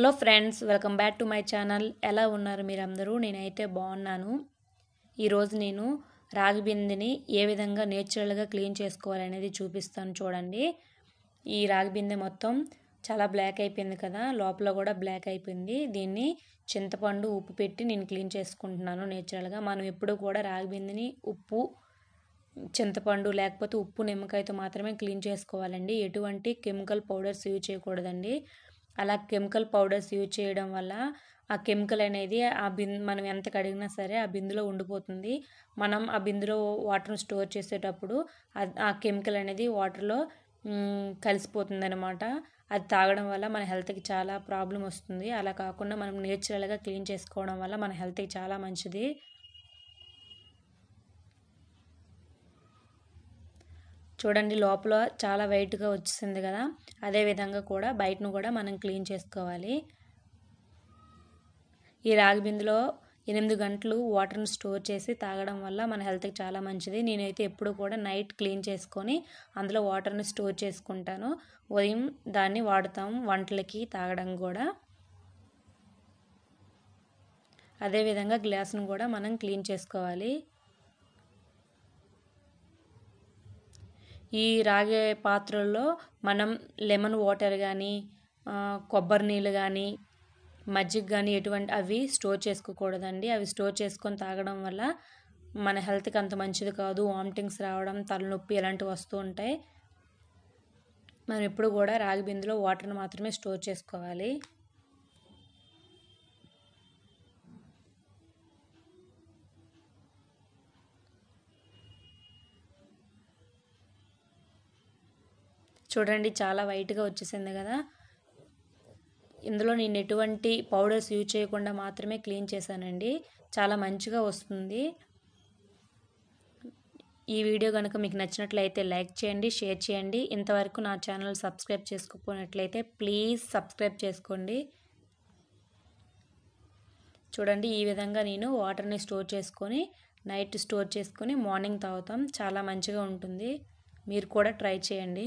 hello friends welcome back to my channel ఎలా ఉన్నారు మీరందరూ నేనైతే బాగున్నాను ఈరోజు నేను రాగి బిందెని ఏ విధంగా నేచురల్గా క్లీన్ చేసుకోవాలనేది చూపిస్తాను చూడండి ఈ రాగి బిందె మొత్తం చాలా బ్లాక్ అయిపోయింది కదా లోపల కూడా బ్లాక్ అయిపోయింది దీన్ని చింతపండు ఉప్పు పెట్టి నేను క్లీన్ చేసుకుంటున్నాను నేచురల్గా మనం ఎప్పుడు కూడా రాగి బిందెని ఉప్పు చింతపండు లేకపోతే ఉప్పు నిమ్మకాయతో మాత్రమే క్లీన్ చేసుకోవాలండి ఎటువంటి కెమికల్ పౌడర్స్ యూజ్ చేయకూడదండి అలా కెమికల్ పౌడర్స్ యూజ్ చేయడం వల్ల ఆ కెమికల్ అనేది ఆ బిందు మనం ఎంత కడిగినా సరే ఆ బిందులో ఉండిపోతుంది మనం ఆ బిందులో వాటర్ను స్టోర్ చేసేటప్పుడు ఆ కెమికల్ అనేది వాటర్లో కలిసిపోతుంది అనమాట అది తాగడం వల్ల మన హెల్త్కి చాలా ప్రాబ్లం వస్తుంది అలా కాకుండా మనం నేచురల్గా క్లీన్ చేసుకోవడం వల్ల మన హెల్త్కి చాలా మంచిది చూడండి లోపల చాలా వైట్గా వచ్చేసింది కదా అదే విధంగా కూడా బయటను కూడా మనం క్లీన్ చేసుకోవాలి ఈ రాగి బిందులో ఎనిమిది గంటలు వాటర్ని స్టోర్ చేసి తాగడం వల్ల మన హెల్త్కి చాలా మంచిది నేనైతే ఎప్పుడు కూడా నైట్ క్లీన్ చేసుకొని అందులో వాటర్ని స్టోర్ చేసుకుంటాను ఉదయం దాన్ని వాడతాం వంటలకి తాగడం కూడా అదేవిధంగా గ్లాస్ను కూడా మనం క్లీన్ చేసుకోవాలి ఈ రాగే పాత్రల్లో మనం లెమన్ వాటర్ కానీ కొబ్బరి నీళ్ళు కానీ మజ్జిగ కానీ ఎటువంటి అవి స్టోర్ చేసుకోకూడదండి అవి స్టోర్ చేసుకొని తాగడం వల్ల మన హెల్త్కి అంత మంచిది కాదు వామిటింగ్స్ రావడం తలనొప్పి ఇలాంటివి వస్తూ ఉంటాయి మనం ఎప్పుడు కూడా రాగి బిందులో వాటర్ని మాత్రమే స్టోర్ చేసుకోవాలి చూడండి చాలా వైట్గా వచ్చేసింది కదా ఇందులో నేను ఎటువంటి పౌడర్స్ యూజ్ చేయకుండా మాత్రమే క్లీన్ చేశానండి చాలా మంచిగా వస్తుంది ఈ వీడియో కనుక మీకు నచ్చినట్లయితే లైక్ చేయండి షేర్ చేయండి ఇంతవరకు నా ఛానల్ సబ్స్క్రైబ్ చేసుకుపోయినట్లయితే ప్లీజ్ సబ్స్క్రైబ్ చేసుకోండి చూడండి ఈ విధంగా నేను వాటర్ని స్టోర్ చేసుకొని నైట్ స్టోర్ చేసుకొని మార్నింగ్ తాగుతాం చాలా మంచిగా ఉంటుంది మీరు కూడా ట్రై చేయండి